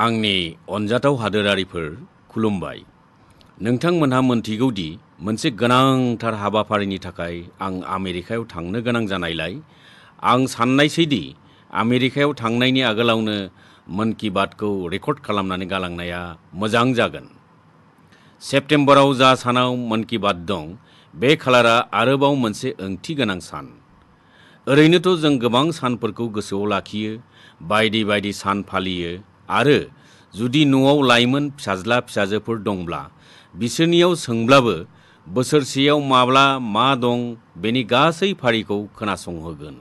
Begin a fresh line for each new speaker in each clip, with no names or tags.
आंनि अनजाथाव हादोरारिफोर खुलुमबाय नोंथांमोनहा मोनथिगौ दि मोनसे गोनांथार हाबाफारिनि थाखाय आं आमेरिकायाव थांनो गोनां जानायलाय आं सान्नायसैदि आमेरिकायाव थांनायनि आगोलावनो मन कि बातखौ रेकर्ड खालामनानै गालांनाया मोजां जागोन सेप्टेम्बराव जा सानाव मन कि बात दं बे खालारा आरोबाव मोनसे ओंथि गोनां सान ओरैनोथ' जों गोबां सानफोरखौ गोसोआव लाखियो बायदि बायदि सान फालियो आरो जुदि न'आव लाइमोन फिसाज्ला फिसाजोफोर दंब्ला बिसोरनियाव सोंब्लाबो बोसोरसेयाव माब्ला मा दं बेनि गासै फारिखौ खोनासंहोगोन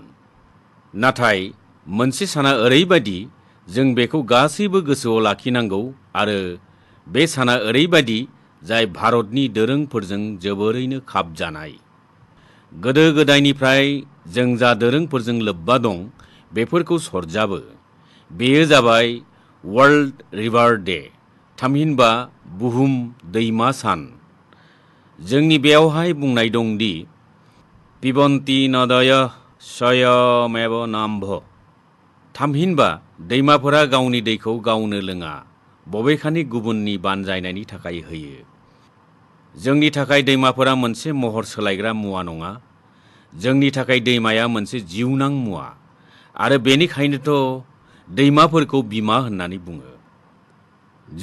नाथाय मोनसे साना ओरैबादि जों बेखौ गासैबो गोसोआव लाखिनांगौ आरो बे साना ओरैबादि जाय भारतनि दोरोंफोरजों जोबोरैनो खाबजानाय गोदो गोदायनिफ्राय जों जा दोरोंफोरजों लोब्बा दं बेफोरखौ सरजाबो बेयो जाबाय वर्ल्ड रिभार डे थामहिनबा बुहुम दैमा सान जोंनि बेयावहाय बुंनाय दंदि पिबन्ति नदय सयमेव नाम्भ थामहिनबा दैमाफोरा गावनि दैखौ गावनो लोङा बबेखानि गुबुननि बानजायनायनि थाखाय होयो जोंनि थाखाय दैमाफोरा मोनसे महर सोलायग्रा मुवा नङा जोंनि थाखाय दैमाया मोनसे जिउनां मुवा आरो बेनिखायनोथ' दैमाफोरखौ बिमा होननानै बुङो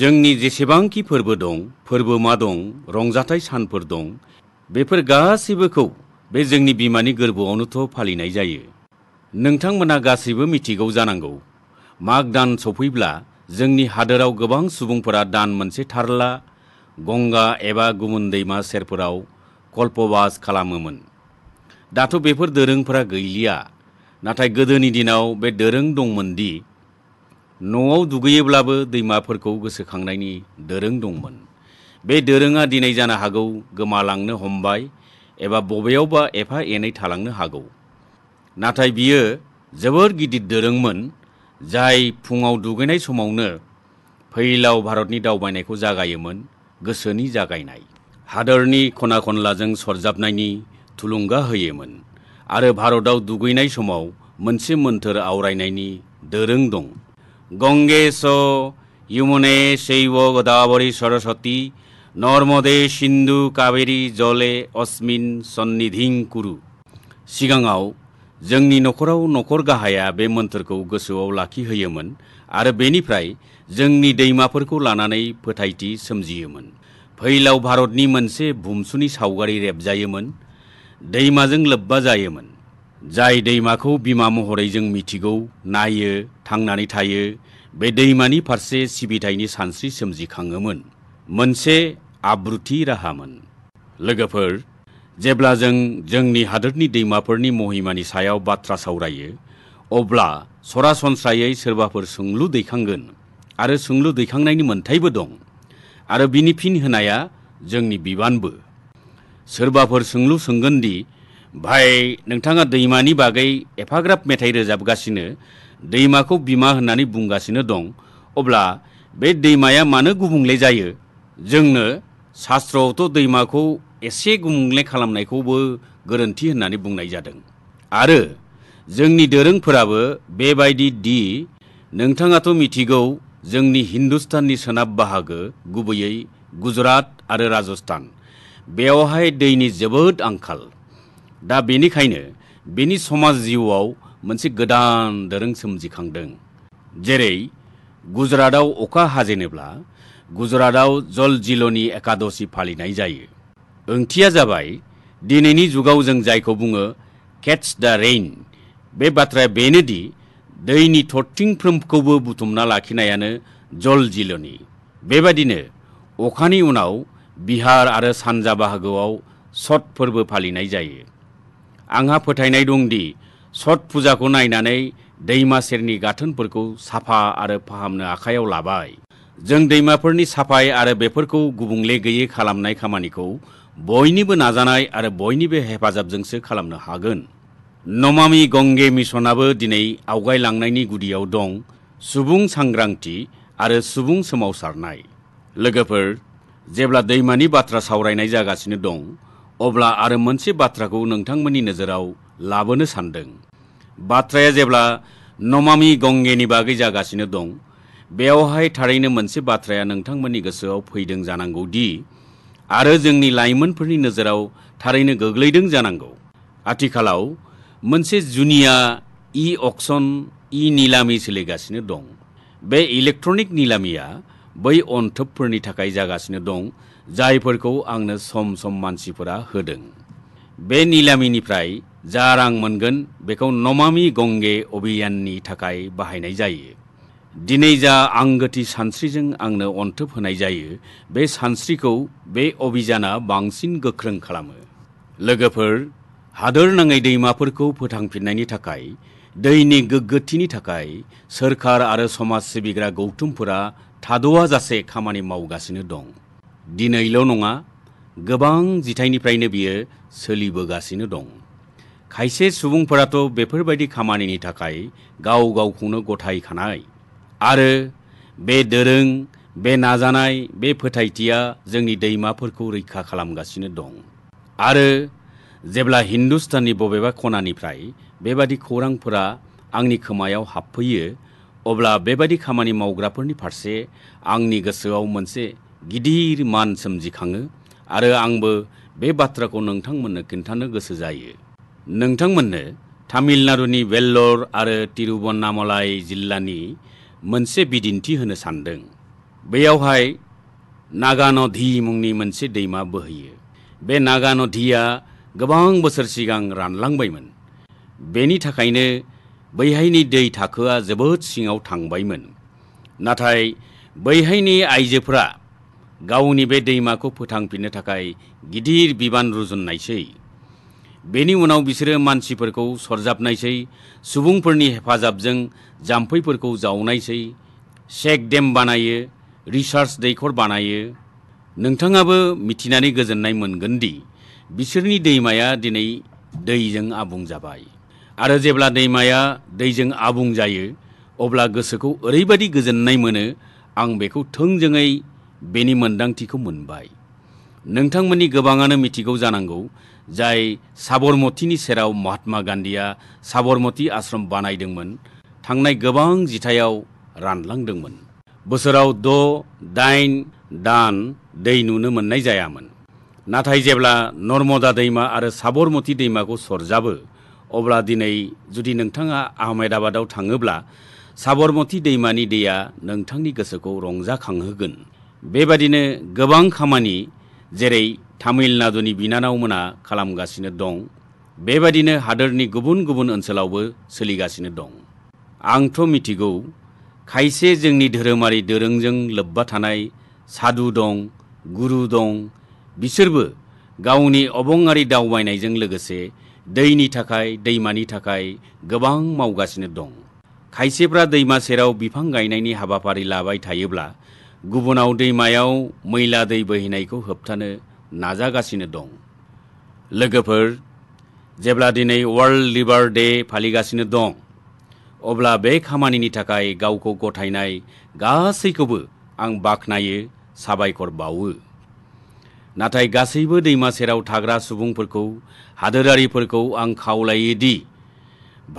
जोंनि जेसेबांखि फोरबो दं फोरबोमा दं रंजाथाइ सानफोर दं बेफोर गासैबोखौ बे जोंनि बिमानि गोरबोआवनोथ' फालिनाय जायो नोंथांमोना गासैबो मिथिगौ जानांगौ माग दान सफैब्ला जोंनि हादोराव गोबां सुबुंफोरा दान मोनसे थारला गंगा एबा गुबुन दैमा सेरफोराव कल्पबास खालामोमोन दाथ' बेफोर दोरोंफोरा गैलिया नाथाय गोदोनि दिनाव बे दोरों दंमोन दि न'आव दुगैयोब्लाबो दैमाफोरखौ गोसोखांनायनि दोरों दंमोन बे दोरोङा दिनै जानो हागौ गोमालांनो हमबाय एबा बबेयावबा एफा एनै थालांनो हागौ नाथाय बियो जोबोर गिदिर दोरोंमोन जाय फुङाव दुगैनाय समावनो फैलाव भारतनि दावबायनायखौ जागायोमोन गोसोनि जागायनाय हादोरनि खना खनलाजों सरजाबनायनि थुलुंगा होयोमोन आरो भारतआव दुगैनाय समाव मोनसे मोन्थोर आवरायनायनि दोरों दं গঙ্গেশ ইমুনে शैव गोदावरी सरस्वती নর্মদে सिन्धु কাবেরী जले अस्मिन সন্নিধিং कुरु सिगाङाव जोंनि न'खराव न'खर गाहाया बे मोन्थोरखौ गोसोआव लाखिहोयोमोन आरो बेनिफ्राय जोंनि दैमाफोरखौ लानानै फोथायथि सोमजियोमोन फैलाव भारतनि मोनसे भुमसुनि सावगारि रेबजायोमोन दैमाजों लोब्बा जायोमोन जाय दैमाखौ बिमा महरै जों मिथिगौ नायो थांनानै थायो बे दैमानि फारसे सिबिथायनि सानस्रि सोमजिखाङोमोन मोनसे आब्रुथि राहामोन लोगोफोर जेब्ला जों जोंनि हादोरनि दैमाफोरनि महिमानि सायाव बाथ्रा सावरायो अब्ला सरासनस्रायै सोरबाफोर सोंलु दैखांगोन आरो सोंलु दैखांनायनि मोन्थायबो दं आरो बिनि फिन होनाया जोंनि बिबानबो सोरबाफोर सोंलु सोंगोन दि भाइ नोंथाङा दैमानि बागै एफाग्राब मेथाइ रोजाबगासिनो दैमाखौ बिमा होननानै बुंगासिनो दं अब्ला बे दैमाया मानो गुबुंले जायो जोंनो शास्त्रआवथ' दैमाखौ एसे गुबुंले खालामनायखौबो गोरोन्थि होननानै बुंनाय जादों आरो जोंनि दोरोंफोराबो बेबायदि दि नोंथाङाथ' मिथिगौ जोंनि हिन्दुस्ताननि सोनाब बाहागो गुबैयै गुजरात आरो राजस्थान बेवहाय दैनि जोबोद आंखाल दा बेनिखायनो बेनि समाज जिउआव मोनसे गोदान दोरों सोमजिखांदों जेरै गुजरातआव अखा हाजेनोब्ला गुजरातआव जल जिल'नि एकादशि फालिनाय जायो ओंथिया जाबाय दिनैनि जुगाव जों जायखौ बुङो केट्स दा रेन बे बाथ्राया बेनोदि दैनि थरथिंफ्रोमखौबो बुथुमना लाखिनायानो जल जिल'नि बेबादिनो अखानि उनाव बिहार आरो सानजा बाहागोआव छठ फोरबो फालिनाय जायो आंहा फोथायनाय दंदि छठ फुजाखौ नायनानै दैमा सेरनि गाथोनफोरखौ साफा आरो फाहामनो आखायाव लाबाय जों दैमाफोरनि साफाय आरो बेफोरखौ गुबुंले गैयै खालामनाय खामानिखौ बयनिबो नाजानाय आरो बयनिबो हेफाजाबजोंसो खालामनो हागोन नमामि गंगे मिशनाबो दिनै आवगायलांनायनि गुदियाव दं सुबुं सांग्रांथि आरो सुबुं सोमावसारनाय लोगोफोर जेब्ला दैमानि बाथ्रा सावरायनाय जागासिनो दं अब्ला आरो मोनसे बाथ्राखौ नोंथांमोननि नोजोराव लाबोनो सानदों बाथ्राया जेब्ला नमामि गंगेनि बागै जागासिनो दं बेयावहाय थारैनो मोनसे बाथ्राया नोंथांमोननि गोसोआव फैदों जानांगौ दि आरो जोंनि लाइमोनफोरनि नोजोराव थारैनो गोग्लैदों जानांगौ आथिखालाव मोनसे जुनिया इ अक्सन इ निलामि सोलिगासिनो दं बे इलेक्ट्रनिक निलामिया बै अन्थोबफोरनि थाखाय जागासिनो दं जायफोरखौ आंनो सम सम मानसिफोरा होदों बे निलामिनिफ्राय जा रां मोनगोन बेखौ नमामि गंगे अभियाननि थाखाय बाहायनाय जायो दिनै जा आंगोथि सानस्रिजों आंनो अनथोब होनाय जायो बे सानस्रिखौ बे अभियाना बांसिन गोख्रों खालामो लोगोफोर हादोर नाङै दैमाफोरखौ फोथांफिन्नायनि थाखाय दैनि गोग्गोथिनि थाखाय सोरखार आरो समाज सिबिग्रा गौथुमफोरा थाद'आ जासे खामानि मावगासिनो दं दिनैल' नङा गोबां जिथाइनिफ्रायनो बियो सोलिबोगासिनो दं खायसे सुबुंफोराथ' बेफोरबायदि खामानिनि थाखाय गाव गावखौनो गथायखानाय आरो बे दोरों बे नाजानाय बे फोथायथिया जोंनि दैमाफोरखौ रैखा खालामगासिनो दं आरो जेब्ला हिन्दुस्ताननि बबेबा खनानिफ्राय बेबादि खौरांफोरा आंनि खोमायाव हाबफैयो अब्ला बेबादि खामानि मावग्राफोरनि फारसे आंनि गोसोआव मोनसे गिदिर मान सोमजिखाङो आरो आंबो बे बाथ्राखौ नोंथांमोननो खिन्थानो गोसो जायो नोंथांमोननो तामिलनाडुनि वेल्लर आरो तिरुवन्नामलाइ जिल्लानि मोनसे बिदिन्थि होनो सान्दों बेयावहाय नागान'धि मुंनि मोनसे दैमा बोहैयो बे नागान'धिया गोबां बोसोर सिगां रानलांबायमोन बेनि थाखायनो बैहायनि दै थाखोआ जोबोद सिङाव थांबायमोन नाथाय बैहायनि आइजोफोरा गावनि बे दैमाखौ फोथांफिननो थाखाय गिदिर बिबान रुजुननायसै बेनि उनाव बिसोरो मानसिफोरखौ सरजाबनायसै सुबुंफोरनि हेफाजाबजों जाम्फैफोरखौ जावनायसै सेक डेम बानायो रिसार्च दैखर बानायो नोंथाङाबो मिथिनानै गोजोननाय मोनगोन दि बिसोरनि दैमाया दिनै दैजों आबुं जाबाय आरो जेब्ला दैमाया दैजों आबुं जायो अब्ला गोसोखौ ओरैबादि गोजोननाय मोनो आं बेखौ थोंजोङै बेनि मोन्दांथिखौ मोनबाय नोंथांमोननि गोबाङानो मिथिगौ जानांगौ जाय साबरमतिनि सेराव महात्मा गान्धीया साबरमति आश्रम बानायदोंमोन थांनाय गोबां जिथायाव रानलांदोंमोन बोसोराव द' दाइन दान दै नुनो मोननाय जायामोन नाथाय जेब्ला नर्मदा दैमा आरो साबरमति दैमाखौ सरजाबो अब्ला दिनै जुदि नोंथाङा आहमेदाबादाव थाङोब्ला साबरमति दैमानि दैया नोंथांनि गोसोखौ रंजाखांहोगोन बेबादिनो गोबां खामानि जेरै तामिलनाडुनि बिनानावमोना खालामगासिनो दं बेबादिनो हादोरनि गुबुन गुबुन ओनसोलावबो सोलिगासिनो दं आंथ' मिथिगौ खायसे जोंनि धोरोमारि दोरोंजों लोब्बा थानाय साधु दं गुरु दं बिसोरबो गावनि अबङारि दावबायनायजों लोगोसे दैनि थाखाय दैमानि थाखाय गोबां मावगासिनो दं खायसेफ्रा दैमा सेराव बिफां गायनायनि हाबाफारि लाबाय थायोब्ला गुबुनाव दैमायाव मैला दै बोहैनायखौ होबथानो नाजागासिनो दं लोगोफोर जेब्ला दिनै वर्ल्ड लिभार डे फालिगासिनो दं अब्ला बे खामानिनि थाखाय गावखौ गथायनाय गासैखौबो आं बाख्नायो साबायखर बावो नाथाय गासैबो दैमा सेराव थाग्रा सुबुंफोरखौ हादोरारिफोरखौ आं खावलायो दि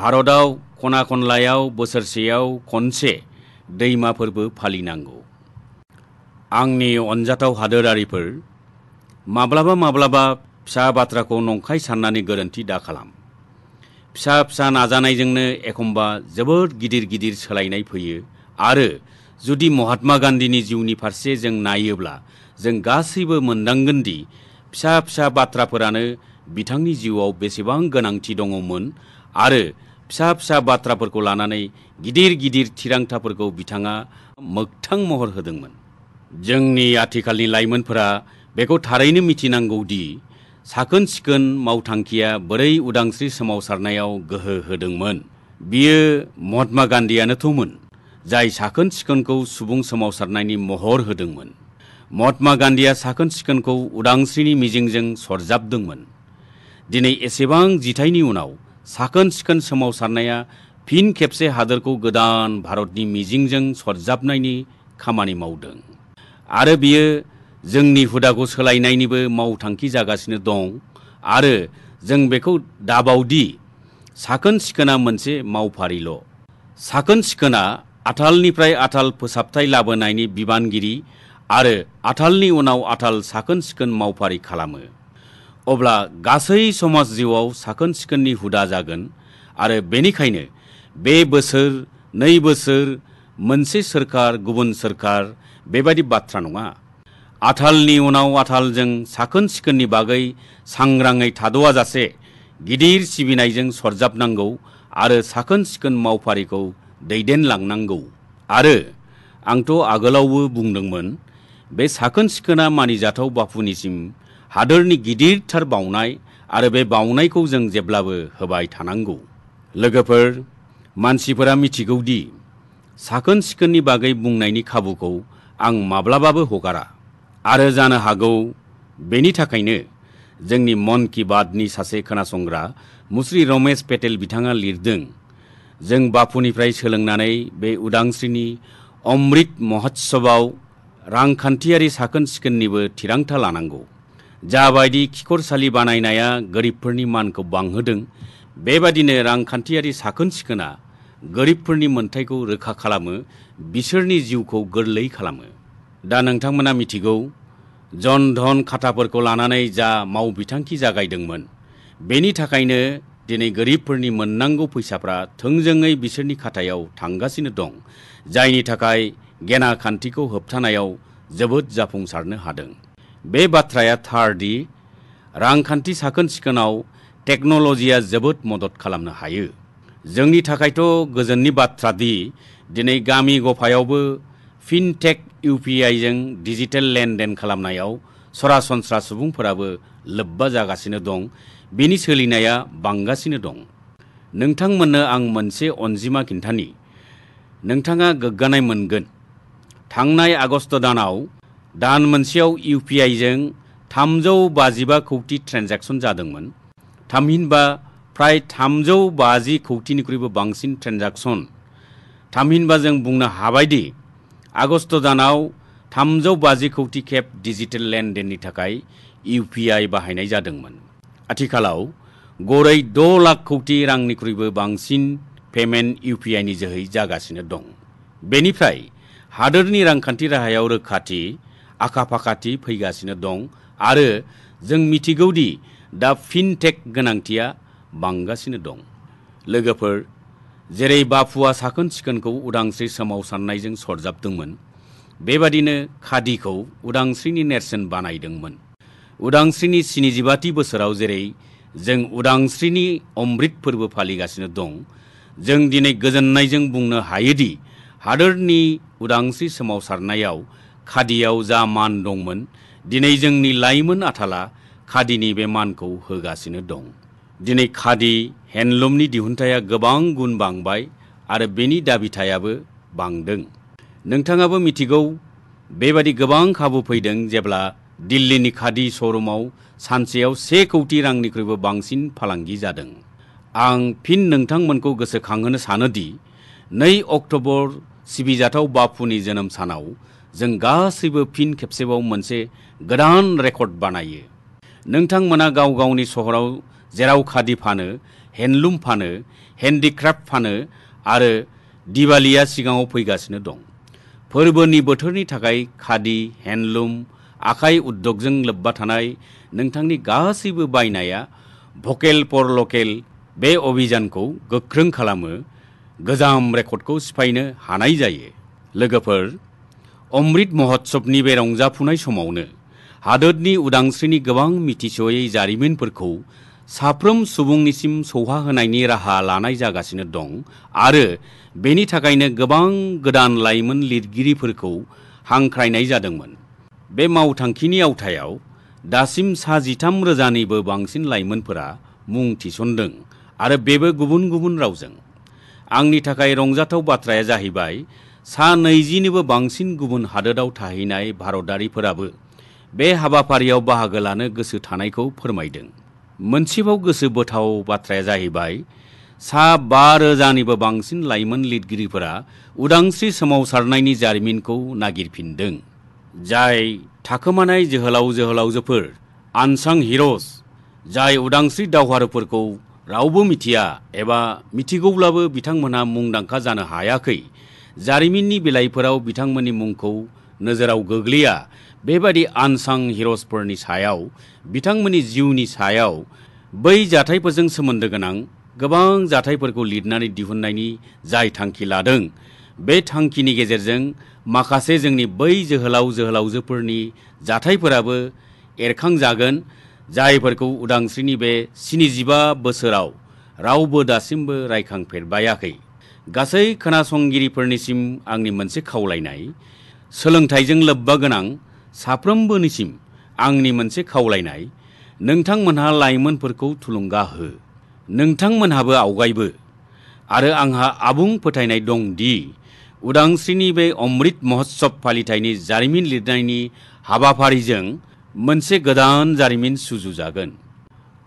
भारताव खना खनलायाव बोसोरसेयाव खनसे दैमाफोरबो फालिनांगौ आंनि अनजाथाव हादोरारिफोर माब्लाबा माब्लाबा फिसा बाथ्राखौ नंखाय साननानै गोरोन्थि दा खालाम फिसा फिसा नाजानायजोंनो एखम्बा जोबोद गिदिर गिदिर सोलायनाय फैयो आरो जुदि महात्मा गान्धीनि जिउनि फारसे जों नायोब्ला जों गासैबो मोनदांगोन दि फिसा फिसा बाथ्राफोरानो बिथांनि जिउआव बेसेबां गोनांथि दङमोन आरो फिसा फिसा बाथ्राफोरखौ लानानै गिदिर गिदिर थिरांथाफोरखौ बिथाङा मोगथां महर होदोंमोन जोंनि आथिखालनि लाइमोनफोरा बेखौ थारैनो मिथिनांगौ दि साखोन सिखोन मावथांखिया बोरै उदांस्रि सोमावसारनायाव गोहो होदोंमोन बियो महात्मा गान्धीयानोथ'मोन जाय साखोन सिखोनखौ सुबुं सोमावसारनायनि महर होदोंमोन महात्मा गान्धीया साखोन सिखोनखौ उदांस्रिनि मिजिंजों सरजाबदोंमोन दिनै एसेबां जिथायनि उनाव साखोन सिखोन सोमावसारनाया फिन खेबसे हादोरखौ गोदान भारतनि मिजिंजों सरजाबनायनि खामानि मावदों आरो बियो जोंनि हुदाखौ सोलायनायनिबो मावथांखि जागासिनो दं आरो जों बेखौ दाबावदि साखोन सिखोना मोनसे मावफारिल' साखोन सिखोना आथालनिफ्राय आथाल फोसाबथाय लाबोनायनि बिबानगिरि आरो आथालनि उनाव आथाल साखोन सिखोन मावफारि खालामो अब्ला गासै समाज जिउआव साखोन सिखोननि हुदा जागोन आरो बेनिखायनो बे बोसोर नै बोसोर मोनसे सोरखार गुबुन सोरखार बेबायदि बाथ्रा नङा आथालनि उनाव आथालजों साखोन सिखोननि बागै सांग्राङै थाद'आजासे गिदिर सिबिनायजों सरजाबनांगौ आरो साखोन सिखोन मावफारिखौ दैदेनलांनांगौ आरो आंथ' आगोलावबो बुंदोंमोन बे साखोन सिखोना मानिजाथाव बापुनिसिम हादोरनि गिदिरथार बावनाय आरो बे बावनायखौ जों जेब्लाबो होबाय थानांगौ लोगोफोर मानसिफोरा मिथिगौ दि साखोन सिखोननि बागै बुंनायनि खाबुखौ आं माब्लाबाबो हगारा आरो जानो हागौ बेनि थाखायनो जोंनि मन कि बातनि सासे खोनासंग्रा मुस्रि रमेश पेटेल बिथाङा लिरदों जों बापुनिफ्राय सोलोंनानै बे उदांस्रिनि अमृत महत्सवआव रांखान्थियारि साखोन सिखोननिबो थिरांथा लानांगौ जाबायदि खिखरसालि बानायनाया गोरिबफोरनि मानखौ बांहोदों बेबादिनो रांखान्थियारि साखोन सिखोना गोरिबफोरनि मोन्थायखौ रोखा खालामो बिसोरनि जिउखौ गोरलै खालामो दा नोंथांमोना मिथिगौ जन धन खाताफोरखौ लानानै जा मावबिथांखि जागायदोंमोन बेनि थाखायनो दिनै गोरिबफोरनि मोननांगौ फैसाफ्रा थोंजोङै बिसोरनि खातायाव थांगासिनो दं जायनि थाखाय गेना खान्थिखौ होबथानायाव जोबोद जाफुंसारनो हादों बे बाथ्राया थार दि रांखान्थि साखोन सिखोनाव टेक्न'ल'जिया जोबोद मदद खालामनो हायो जोंनि थाखायथ' गोजोननि बाथ्रा दि दिनै गामि गफायावबो फिनटेक इउपिआइजों डिजिटेल लेनदेन खालामनायाव सरासनस्रा सुबुंफोराबो लोब्बा जागासिनो दं बेनि सोलिनाया बांगासिनो दं नोंथांमोननो आं मोनसे अनजिमा खिन्थानि नोंथाङा गोग्गानाय मोनगोन थांनाय आगस्ट दानाव दान मोनसेयाव इउपिआइजों थामजौ बाजिबा खौटि ट्रेन्जेकसन जादोंमोन थामहिनबा फ्राय थामजौ बाजि खौटिनिख्रुइबो बांसिन ट्रेन्जेकसन थामहिनबा जों बुंनो हाबायदि आगस्ट दानाव थामजौ बाजि कौटि खेब डिजिटेल लेन देननि थाखाय इउ पि आइ बाहायनाय जादोंमोन आथिखालाव गरै द' लाख कौटि रांनिख्रुइबो बांसिन पेमेन्ट इउ पि आइनि जोहै जागासिनो दं बेनिफ्राय हादोरनि रांखान्थि राहायाव रोखाथि आखा फाखाथि फैगासिनो दं आरो जों मिथिगौदि दा फिनटेक गोनांथिया बांगासिनो दं लोगोफोर जेरै बाफुवा साखोन सिखोनखौ उदांस्रि सोमावसारनायजों सरजाबदोंमोन बेबादिनो खादिखौ उदांस्रिनि नेरसोन बानायदोंमोन उदांस्रिनि स्निजिबाथि बोसोराव जेरै जों उदांस्रिनि अमृत फोरबो फालिगासिनो दं जों दिनै गोजोननायजों बुंनो हायोदि हादोरनि उदांस्रि सोमावसारनायाव खादियाव जा मान दंमोन दिनै जोंनि लाइमोन आथाला खादिनि बे मानखौ होगासिनो दं दिन खादि हेंडलूम दिहुनथाया गोबां गुन बांबाय आरो बेनि दाबिथायाबो बांदों नोंथाङाबो मिथिगौ बेबादि गोबां खाबु फैदों जेब्ला दिल्लीनि खादि श'रुमाव सानसेयाव से कौटि रांनिख्रुइबो बांसिन फालांगि जादों आं फिन नोंथांमोनखौ गोसोखांहोनो सानोदि नै अक्ट'बर सिबिजाथाव बापुनि जोनोम सानाव जों गासैबो फिन खेबसेबाव मोनसे गोदान रेकर्ड बानायो नोंथांमोना गाव गावनि सहराव जेराव खादि फानो हेन्डलुम फानो हेन्डिक्राफ्ट फानो आरो दिवालीया सिगाङाव फैगासिनो दं फोरबोनि बोथोरनि थाखाय खादि हेन्डलुम आखाइ उद्यगजों लोब्बा थानाय नोंथांनि गासैबो बायनाया भकेल पर लकेल बे अभिजानखौ गोख्रों खालामो गोजाम रेकर्डखौ सिफायनो हानाय जायो लोगोफोर अमृत महत्सबनि बे रंजाफुनाय समावनो हादोरनि उदांस्रिनि गोबां मिथिस'यै जारिमिनफोरखौ साफ्रोम सुबुंनिसिम सौहाहोनायनि राहा लानाय जागासिनो दं आरो बेनि थाखायनो गोबां गोदान लाइमोन लिरगिरिफोरखौ हांख्रायनाय जादोंमोन बे मावथांखिनि आवथायाव दासिम सा जिथाम रोजानिबो बांसिन लाइमोनफोरा मुं थिसनदों आरो बेबो गुबुन गुबुन रावजों आंनि थाखाय रंजाथाव बाथ्राया जाहैबाय सा नैजिनिबो बांसिन गुबुन हादोदाव थाहैनाय भारतारिफोराबो बे हाबाफारियाव बाहागो लानो गोसो थानायखौ फोरमायदों मोनसेबाव गोसो बोथाव बाथ्राया जाहैबाय सा बा रोजानिबो बांसिन लाइमोन लिरगिरिफोरा उदांस्रि सोमावसारनायनि जारिमिनखौ नागिरफिनदों जाय थाखोमानाय जोहोलाव जोहोलावजोफोर आनसां हिर'स जाय उदांस्रि दावहारुफोरखौ रावबो मिथिया एबा मिथिगौब्लाबो बिथांमोनहा मुंदांखा जानो हायाखै जारिमिननि बिलाइफोराव बिथांमोननि मुंखौ नोजोराव गोग्लैया बेबादि आनसां हिर'सफोरनि सायाव बिथांमोननि जिउनि सायाव बै जाथायफोरजों सोमोन्दो गोनां गोबां जाथायफोरखौ लिरनानै दिहुननायनि जाय थांखि लादों बे थांखिनि गेजेरजों माखासे जोंनि बै जोहोलाव जोहोलावजोफोरनि जाथायफोराबो एरखांजागोन जायफोरखौ उदांस्रिनि बे स्निजिबा बोसोराव रावबो दासिमबो रायखांफेरबायाखै गासै खोनासंगिरिफोरनिसिम आंनि मोनसे खावलायनाय सोलोंथाइजों लोब्बा गोनां साफ्रोमबोनिसिम आंनि मोनसे खावलायनाय नोंथांमोनहा लाइमोनफोरखौ थुलुंगा हो नोंथांमोनहाबो आवगायबो आरो आंहा आबुं फोथायनाय दं दि उदांस्रिनि बे अमृत महोत्सव फालिथायनि जारिमिन लिरनायनि हाबाफारिजों मोनसे गोदान जारिमिन सुजुजागोन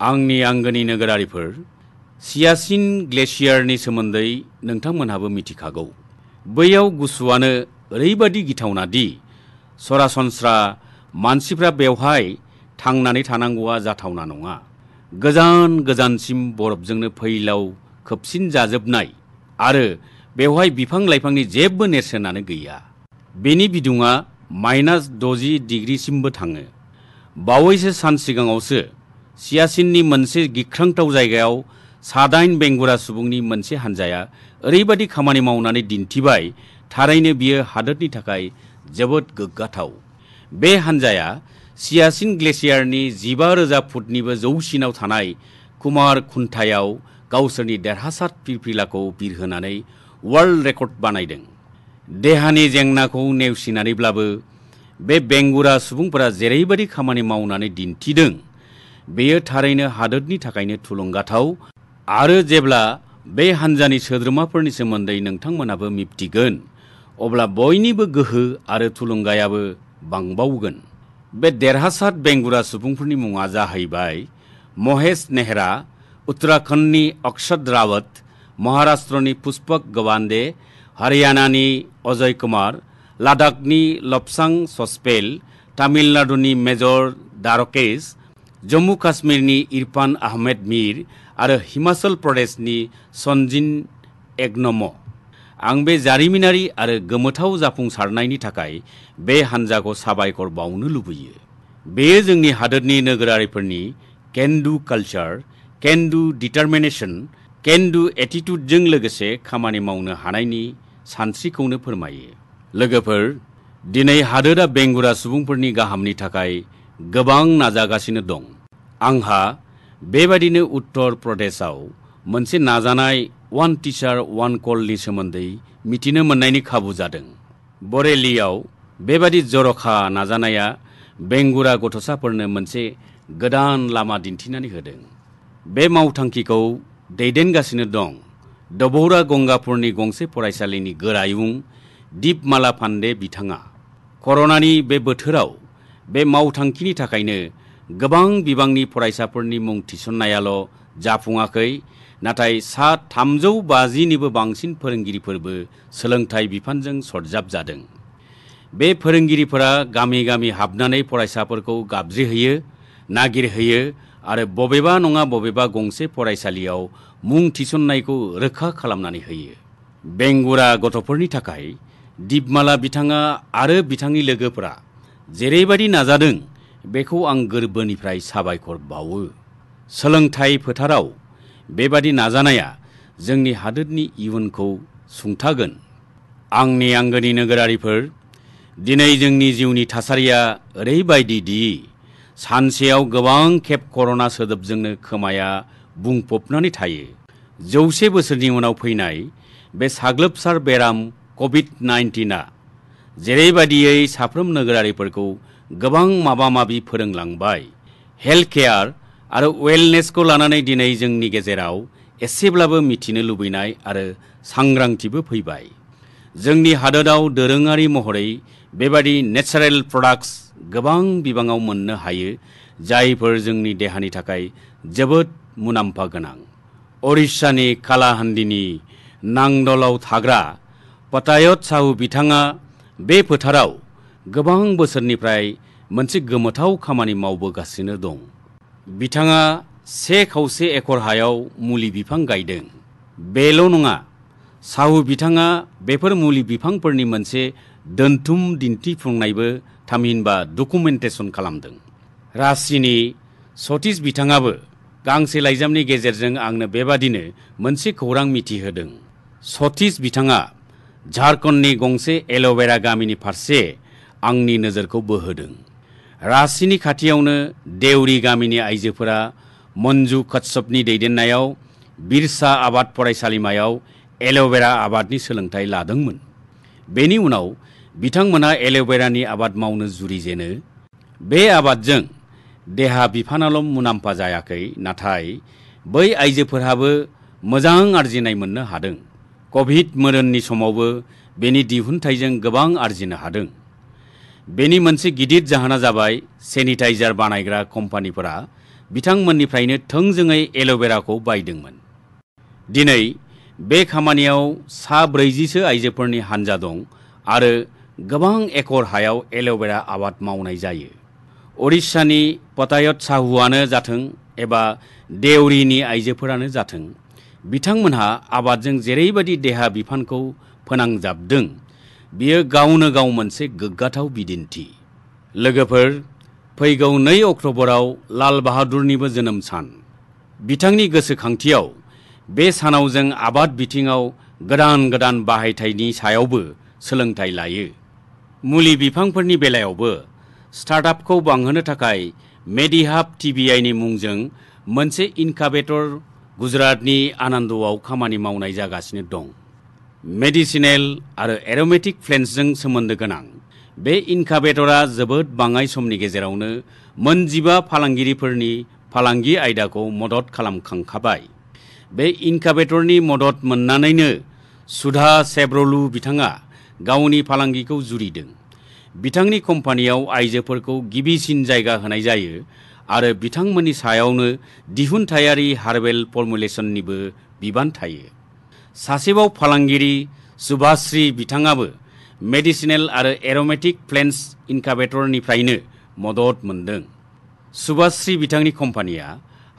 आंनि आंगोनि नोगोरारिफोर सियासिन ग्लेशियारनि सोमोन्दै नोंथांमोनहाबो मिथिखागौ बैयाव गुसुआनो ओरैबादि गिथावना दि सरासनस्रा मानसिफ्रा बेवहाय थांनानै थानांगौआ जाथावना नङा गोजान गोजानसिम बरफजोंनो फैलाव खोबसिन जाजोबनाय आरो बेवहाय बिफां लाइफांनि जेबो नेरसोनानो गैया बेनि बिदुङा माइनास द'जि डिग्रिसिमबो थाङो बावैसो सान सिगाङावसो सियासिननि मोनसे गिख्रांथाव जायगायाव सादाइन बेंगुरा सुबुंनि मोनसे हान्जाया ओरैबादि खामानि मावनानै दिन्थिबाय थारैनो बियो हादोरनि थाखाय जोबोद गोग्गाथाव बे हान्जाया सियासिन ग्लेसियारनि जिबा रोजा फुटनिबो जौसिनाव थानाय कुमार खुन्थायाव गावसोरनि देरहासार फिरफिलाखौ बिरहोनानै वर्ल्ड रेकर्ड बानायदों देहानि जेंनाखौ नेवसिनानैब्लाबो बे बेंगुरा सुबुंफोरा जेरैबादि खामानि मावनानै दिन्थिदों बेयो थारैनो हादोरनि थाखायनो थुलुंगाथाव आरो जेब्ला बे हान्जानि सोद्रोमाफोरनि सोमोन्दै नोंथांमोनाबो मिबथिगोन अब्ला बयनिबो गोहो आरो थुलुंगायाबो बांबावगोन बे देरहासार बेंगुरा सुबुंफोरनि मुङा जाहैबाय महेश नेहरा उत्तराखन्डनि अक्षत रावत महाराष्ट्रनि पुष्पक गवान्डे हरियाणानि अजय कुमार लादाखनि लपसां ससपेल तामिलनाडुनि मेजर दारकेश जम्मु काश्मीरनि इरफान आहमेद मिर आरो हिमाचल प्रदेशनि सन्जिन एग्नम' आं बे जारिमिनारि आरो गोमोथाव जाफुंसारनायनि थाखाय बे हान्जाखौ साबायखर बावनो लुबैयो बेयो जोंनि हादोरनि नोगोरारिफोरनि केन्दु कालचार केन्दु डिटारमिनेशन केन्दु एटिट्युडजों लोगोसे खामानि मावनो हानायनि सानस्रिखौनो फोरमायो लोगोफोर दिनै हादोरा बेंगुरा सुबुंफोरनि गाहामनि थाखाय गोबां नाजागासिनो दं आंहा बेबादिनो उत्तर प्रदेशआव मोनसे नाजानाय वान टिचार वान कलनि सोमोन्दै मिथिनो मोननायनि खाबु जादों बरेलियाव बेबादि जर'खा नाजानाया बेंगुरा गथ'साफोरनो मोनसे गोदान लामा दिन्थिनानै होदों बे मावथांखिखौ दैदेनगासिनो दं दबौरा गंगापुरनि गंसे फरायसालिनि गोरायुं दिपमाला फान्डे बिथाङा कर'नानि बे बोथोराव बे मावथांखिनि थाखायनो गोबां बिबांनि फरायसाफोरनि मुं थिसन्नायाल' जाफुङाखै नाथाय सा थामजौ बाजिनिबो बांसिन फोरोंगिरिफोरबो सोलोंथाइ बिफानजों सरजाबजादों बे फोरोंगिरिफोरा गामि गामि हाबनानै फरायसाफोरखौ गाबज्रिहैयो नागिरहैयो आरो बबेबा नङा बबेबा गंसे फरायसालियाव मुं थिसन्नायखौ रोखा खालामनानै होयो बेंगुरा गथ'फोरनि थाखाय दिपमाला बिथाङा आरो बिथांनि लोगोफोरा जेरैबादि नाजादों बेखौ आं गोरबोनिफ्राय साबायखर बावो सोलोंथाइ फोथाराव बेबादि नाजानाया जोंनि हादोरनि इयुनखौ सुंथागोन आंनि आंगोनि नोगोरारिफोर दिनै जोंनि जिउनि थासारिया ओरैबायदि दि सानसेयाव गोबां खेब कर'ना सोदोबजोंनो खोमाया बुंफबनानै थायो जौसे बोसोरनि उनाव फैनाय बे साग्लोबसार बेराम कभिड नाइन्टिना जेरैबादियै साफ्रोम नोगोरारिफोरखौ गोबां माबा माबि फोरोंलांबाय हेल्थ केयार आरो वेलनेसखौ लानानै दिनै जोंनि गेजेराव एसेब्लाबो मिथिनो लुबैनाय आरो सांग्रांथिबो फैबाय जोंनि हादोराव दोरोङारि महरै बेबादि नेचारेल प्रडाक्ट्स गोबां बिबाङाव मोननो हायो जायफोर जोंनि देहानि थाखाय जोबोद मुनाम्फा गोनां उड़िशानि कालाहान्दिनि नांदलाव थाग्रा पतायत साहु बिथाङा बे फोथाराव गोबां बोसोरनिफ्राय मोनसे गोमोथाव खामानि मावबोगासिनो दं बिथाङा से खावसे एकर हायाव मुलि बिफां गायदों बेल' नङा साहु बिथाङा बेफोर मुलि बिफांफोरनि मोनसे दोनथुम दिन्थिफुंनायबो थामहिनबा डकुमेन्टेसन खालामदों रासिनि सतीश बिथाङाबो गांसे लाइजामनि गेजेरजों आंनो बेबादिनो मोनसे खौरां मिथिहोदों सतीश बिथाङा झारखन्डनि गंसे एल'बेरा गामिनि फारसे आंनि नोजोरखौ बोहोदों रासिनी खाथियावनो देउरि गामिनि आइजोफोरा मन्जु कच्छपनि दैदेननायाव बिरसा आबाद फरायसालिमायाव एल'भेरा आबादनि सोलोंथाइ लादोंमोन बेनि उनाव बिथांमोना एल'भेरानि आबाद मावनो जुरिजेनो बे आबादजों देहा बिफानाल' मुनाम्फा जायाखै नाथाय बै आइजोफोराबो मोजां आरजिनाय मोननो हादों कभिड मोरोननि समावबो बेनि दिहुनथाइजों गोबां आरजिनो हादों बेनि मोनसे गिदिर जाहोना जाबाय सेनिटाइजार बानायग्रा कम्पानिफोरा बिथांमोननिफ्रायनो थोंजोङै एल'भेराखौ बायदोंमोन दिनै बे खामानियाव सा ब्रैजिसो आइजोफोरनि हान्जा दं आरो गोबां एकर हायाव एल'भेरा आबाद मावनाय जायो उड़िसानि पतायत साहुआनो जाथों एबा देउरीनि आइजोफोरानो जाथों बिथांमोनहा आबादजों जेरैबादि देहा बिफानखौ फोनांजाबदों बियो गावनो गाव मोनसे गोग्गाथाव बिदिन्थि लोगोफोर फैगौ नै अक्ट'बराव लाल बाहादुरनिबो जोनोम सान बिथांनि गोसोखांथियाव बे सानाव जों आबाद बिथिङाव गोदान गोदान बाहायथायनि सायावबो सोलोंथाइ लायो मुलि बिफांफोरनि बेलायावबो स्टार्टआपखौ बांहोनो थाखाय मेडिहाब टिबिआइनि मुंजों मोनसे इनकाबेटर गुजरातनि आनन्दआव खामानि मावनाय जागासिनो दं मेडिसिनेल आरो एर'मेटिक फ्लेन्सजों सोमोन्दो गोनां बे इनकाबेटरा जोबोद बाङाय समनि गेजेरावनो मोनजिबा फालांगिरिफोरनि फालांगि आयदाखौ मदद खालामखांखाबाय बे इनकाबेटरनि मदद मोन्नानैनो सुधा सेब्रलु बिथाङा गावनि फालांगिखौ जुरिदों बिथांनि कम्पानियाव आइजोफोरखौ गिबिसिन जायगा होनाय जायो आरो बिथांमोननि सायावनो दिहुनथायारि हार्बेल फर्मुलेसननिबो बिबान थायो सासेबाव फालांगिरि सुभाश्री बिथाङाबो मेडिसिनेल आरो एर'मेटिक प्लेन्स इनकाबेटरनिफ्रायनो मदद मोन्दों सुभाश्री बिथांनि कम्पानिया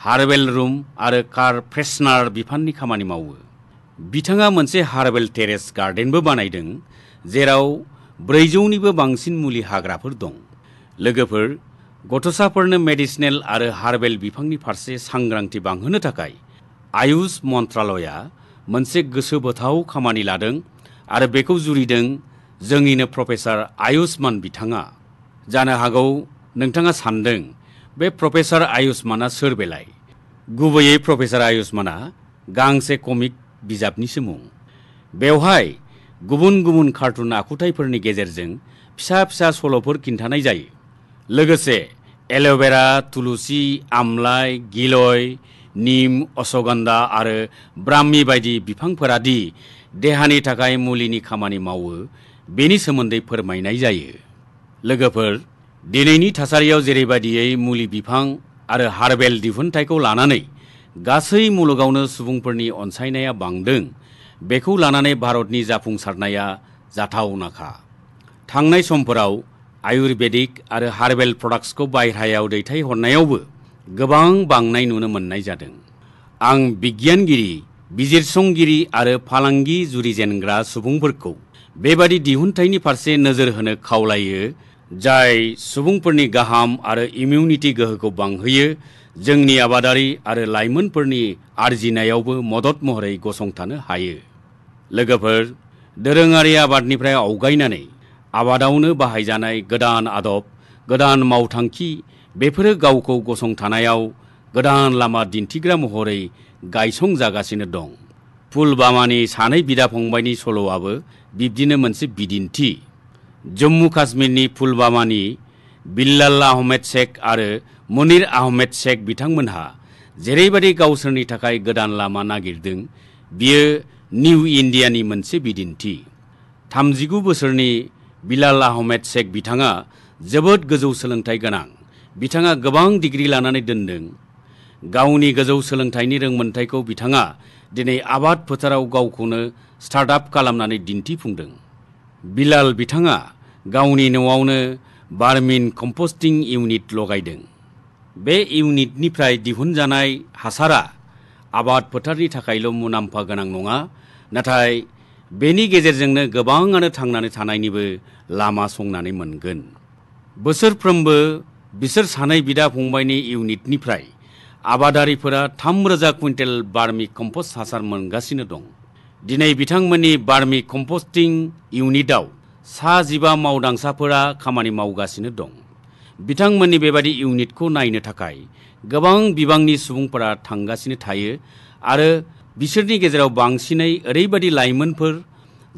हार्बेल रुम आरो कार फ्रेशनार बिफाननि खामानि मावो बिथाङा मोनसे हार्बेल टेरेस गार्डेनबो बानायदों जेराव ब्रैजौनिबो बांसिन मुलि हाग्राफोर दं लोगोफोर गथ'साफोरनो मेडिसिनेल आरो हार्बेल बिफांनि फारसे सांग्रांथि बांहोनो थाखाय आयुष मन्त्रालया मोनसे गोसो बोथाव खामानि लादों आरो बेखौ जुरिदों जोंनिनो प्रफेसार आयुष्मान बिथाङा जानो हागौ नोंथाङा सान्दों बे प्रफेसार आयुष्माना सोर बेलाय गुबैयै प्रफेसार आयुष्माना गांसे कमिक बिजाबनि सिमुं बेवहाय गुबुन गुबुन कार्टुन आखुथायफोरनि गेजेरजों फिसा फिसा सल'फोर खिन्थानाय जायो लोगोसे एल'भेरा तुलुसि आमलाइ गिलय निम अश्वगंधा और ब्राह्मी बायदि बिफांफोरा दि देहानि थाखाय मुलिनि खामानि मावो बेनि सोमोन्दै फोरमायनाय जायो लोगोफोर दिनैनि थासारियाव जेरैबायदियै मुलि बिफां आरो हार्बेल दिहुनथाइखौ लानानै गासै मुलुगावनो सुबुंफोरनि अनसायनाया बांदों बेखौ लानानै भारतनि जाफुंसारनाया जाथावनाखा थांनाय समफोराव आयुर्वेदिक आरो हार्बेल प्रडाक्ट्सखौ बायह्रायाव दैथायहरनायावबो गोबां बांनाय नुनो मोन्नाय जादों आं बिगियानगिरि बिजिरसंगिरि आरो फालांगि जुरिजेनग्रा सुबुंफोरखौ बेबादि दिहुनथायनि फारसे नोजोर होनो खावलायो जाय सुबुंफोरनि गाहाम आरो इमिउनिटि गोहोखौ बांहोयो जोंनि आबादारि आरो लाइमोनफोरनि आरजिनायावबो मदद महरै गसंथानो हायो लोगोफोर दोरोङारि आबादनिफ्राय आवगायनानै आबादावनो बाहायजानाय गोदान आदब गोदान मावथांखि बेफोरो गावखौ गसंथानायाव गोदान लामा दिन्थिग्रा महरै गायसंजागासिनो दं पुलवामानि सानै बिदा फंबायनि सल'आबो बिब्दिनो मोनसे बिदिन्थि जम्मु काश्मीरनि पुलवामानि बिल्लाल आहमेद शेख आरो मनिर आहमेद शेख बिथांमोनहा जेरैबादि गावसोरनि थाखाय गोदान लामा नागिरदों बियो निउ इन्डियानि मोनसे बिदिन्थि थामजिगु बोसोरनि बिलाल आहमेद शेख बिथाङा जोबोद गोजौ सोलोंथाइ गोनां बिथाङा गोबां डिग्रि लानानै दोनदों गावनि गोजौ सोलोंथाइनि रोंमोन्थाइखौ बिथाङा दिनै आबाद फोथाराव गावखौनो स्टार्टआप खालामनानै दिन्थिफुंदों बिलाल बिथाङा गावनि न'आवनो बार्मिन कम्पस्टिं इउनिट लगायदों बे इउनिटनिफ्राय दिहुनजानाय हासारा आबाद फोथारनि थाखायल' मुलाम्फा गोनां नङा नाथाय बेनि गेजेरजोंनो गोबाङानो थांनानै थानायनिबो लामा संनानै मोनगोन बोसोरफ्रोमबो बिसोर सानै बिदा फंबायनि इउनिटनिफ्राय आबादारिफोरा थाम रोजा कुइन्टेल बार्मि कम्पस्ट हासार मोनगासिनो दं दिनै बिथांमोननि बार्मि कम्पस्टिं इउनिटआव सा जिबा मावदांसाफोरा खामानि मावगासिनो दं बिथांमोननि बेबादि इउनिटखौ नायनो थाखाय गोबां बिबांनि सुबुंफोरा थांगासिनो थायो आरो बिसोरनि गेजेराव बांसिनै ओरैबादि लाइमोनफोर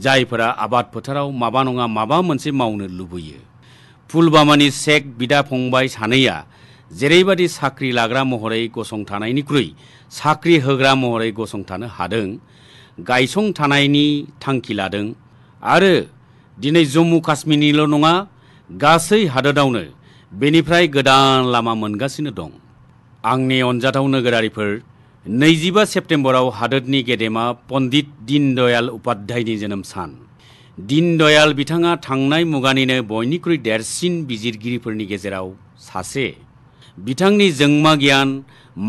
जायफोरा आबाद फोथाराव माबा नङा माबा मोनसे मावनो लुबैयो पुलवामानि सेक बिदा फंबाय सानैया जेरैबादि साख्रि लाग्रा महरै गसंथानायनिख्रुइ साख्रि होग्रा महरै गसंथानो हादों गायसंथानायनि थांखि लादों आरो दिनै जम्मु काश्मीरनिल' नङा गासै हादोदावनो बेनिफ्राय गोदान लामा मोनगासिनो दं आंनि अनजाथाव नोगोरारिफोर नैजिबा सेप्टेम्बराव हादोरनि गेदेमा पन्डित दीनदयाल उपाध्यायनि जोनोम सान दिन दयाल बिथाङा थांनाय मुगानिनो बयनिख्रुइ देरसिन बिजिरगिरिफोरनि गेजेराव सासे बिथांनि जोंमा गियान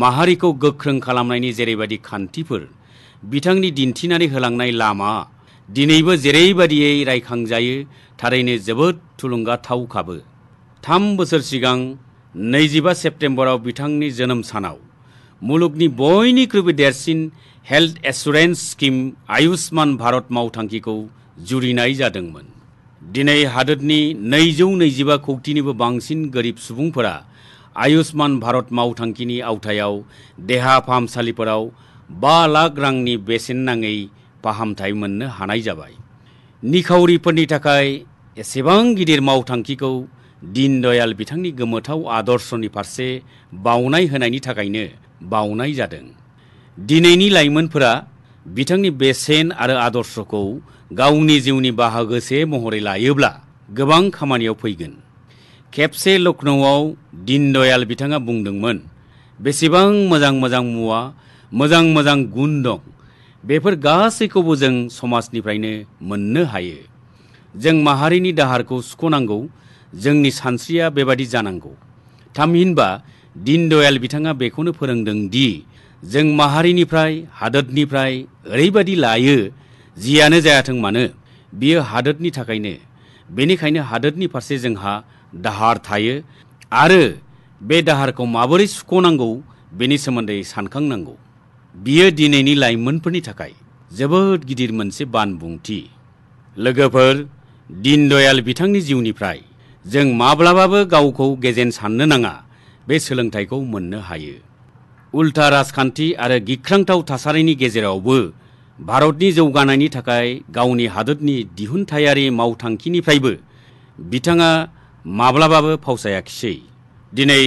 माहारिखौ गोख्रों खालामनायनि जेरैबादि खान्थिफोर बिथांनि दिन्थिनानै होलांनाय लामा दिनैबो जेरैबादियै रायखांजायो थारैनो जोबोद थुलुंगाथावखाबो थाम बोसोर सिगां नैजिबा सेप्टेम्बराव बिथांनि जोनोम सानाव मुलुगनि बयनिख्रुइबो देरसिन health assurance scheme Ayushman Bharat मावथांखिखौ जुरिनाय जादोंमोन दिनै हादोरनि नैजौ नैजिबा कौटिनिबो बांसिन गोरिब सुबुंफोरा आयुष्मान भारत मावथांखिनि आवथायाव देहा फाहामसालिफोराव बा लाख रांनि बेसेन नाङै फाहामथाय मोननो हानाय जाबाय निखावरिफोरनि थाखाय एसेबां गिदिर मावथांखिखौ दयाल बिथांनि गोमोथाव आदर्शनि फारसे बावनाय होनायनि थाखायनो बावनाय जादों दिनैनि लाइमोनफोरा बिथांनि बेसेन आरो आदर्शखौ गावनि जिउनि बाहागोसे महरै लायोब्ला गोबां खामानियाव फैगोन खेबसे लखनौआव दिनदयाल बिथाङा बुंदोंमोन बेसेबां मोजां मोजां मुवा मोजां मोजां गुन दं बेफोर गासैखौबो जों समाजनिफ्रायनो मोननो हायो जों माहारिनि दाहारखौ सुख'नांगौ जोंनि सानस्रिया बेबादि जानांगौ थामहिनबा दिनदयाल बिथाङा बेखौनो फोरोंदों दि जों माहारिनिफ्राय हादोरनिफ्राय ओरैबादि लायो जियानो जायाथों मानो बियो हादोरनि थाखायनो बेनिखायनो हादोरनि फारसे जोंहा दाहार थायो आरो बे दाहारखौ माबोरै सुख'नांगौ बेनि सोमोन्दै सानखांनांगौ बियो दिनैनि लाइमोनफोरनि थाखाय जोबोद गिदिर मोनसे बानबुंथि लोगोफोर दिनदयाल बिथांनि जिउनिफ्राय जों माब्लाबाबो गावखौ गेजेन साननो नाङा बे सोलोंथाइखौ मोननो हायो उल्था राजखान्थि आरो गिख्रांथाव थासारिनि गेजेरावबो भारतनि जौगानायनि थाखाय गावनि हादोरनि दिहुनथायारि मावथांखिनिफ्रायबो बिथाङा माब्लाबाबो फावसायाखिसै दिनै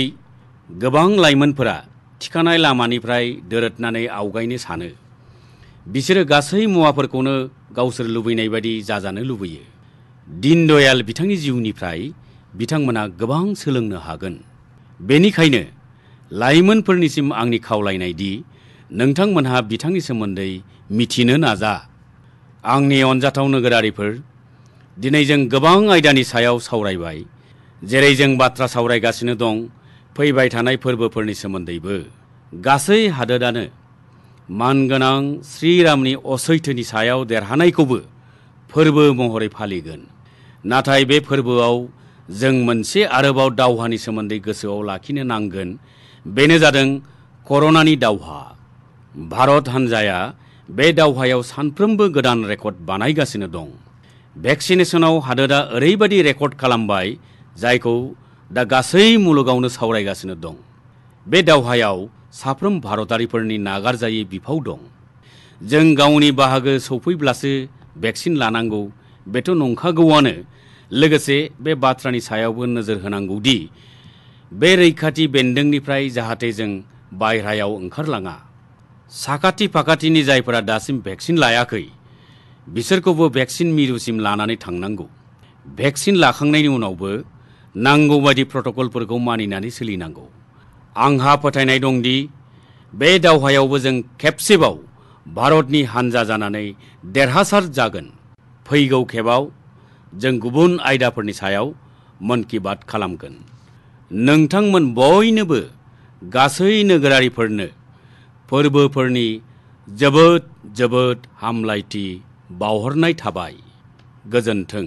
गोबां लाइमोनफोरा थिखानाय लामानिफ्राय दोरोदनानै आवगायनो सानो बिसोरो गासै मुवाफोरखौनो गावसोर लुबैनायबादि जाजानो लुबैयो दिन दयाल बिथांनि जिउनिफ्राय बिथांमोना गोबां सोलोंनो हागोन बेनिखायनो लाइमोनफोरनिसिम आंनि खावलायनाय दि नोंथांमोनहा बिथांनि सोमोन्दै मिथिनो नाजा आंनि अनजाथाव नोगोरारिफोर दिनै जों गोबां आयदानि सायाव सावरायबाय जेरै जों बाथ्रा सावरायगासिनो दं फैबाय थानाय फोरबोफोरनि सोमोन्दैबो गासै हादोदानो मानगोनां श्रीरामनि असैथोनि सायाव देरहानायखौबो फोरबो महरै फालिगोन नाथाय बे फोरबोआव जों मोनसे आरोबाव दावहानि सोमोन्दै गोसोआव लाखिनो नांगोन बेनो जादों कर'नानि दावहा भारत हान्जाया बे दावहायाव सानफ्रोमबो गोदान रेकर्ड बानायगासिनो दं भेक्सिनेसनाव हादोरा ओरैबादि रेकर्ड खालामबाय जायखौ दा गासै मुलुगावनो सावरायगासिनो दं बे दावहायाव साफ्रोम भारतारिफोरनि नागारजायै बिफाव दं जों गावनि बाहागो सौफैब्लासो भेक्सिन लानांगौ बेथ' नंखागौआनो लोगोसे बे बाथ्रानि सायावबो नोजोर होनांगौ दि बे रैखाथि बेन्दोंनिफ्राय जाहाथे जों बायह्रायाव ओंखारलाङा साखाथि फाखाथिनि जायफोरा दासिम भेक्सिन लायाखै बिसोरखौबो भेक्सिन मिरुसिम लानानै थांनांगौ भेक्सिन लाखांनायनि उनावबो नांगौबादि प्रट'कलफोरखौ मानिनानै सोलिनांगौ आंहा फोथायनाय दंदि बे दावहायावबो जों खेबसेबाव भारतनि हान्जा जानानै देरहासार जागोन फैगौ खेबाव जों गुबुन आयदाफोरनि सायाव मन कि बात खालामगोन नोंथांमोन बयनोबो गासै नोगोरारिफोरनो फोरबोफोरनि जोबोद जोबोद हामलायथि बावहरनाय थाबाय गोजोन्थों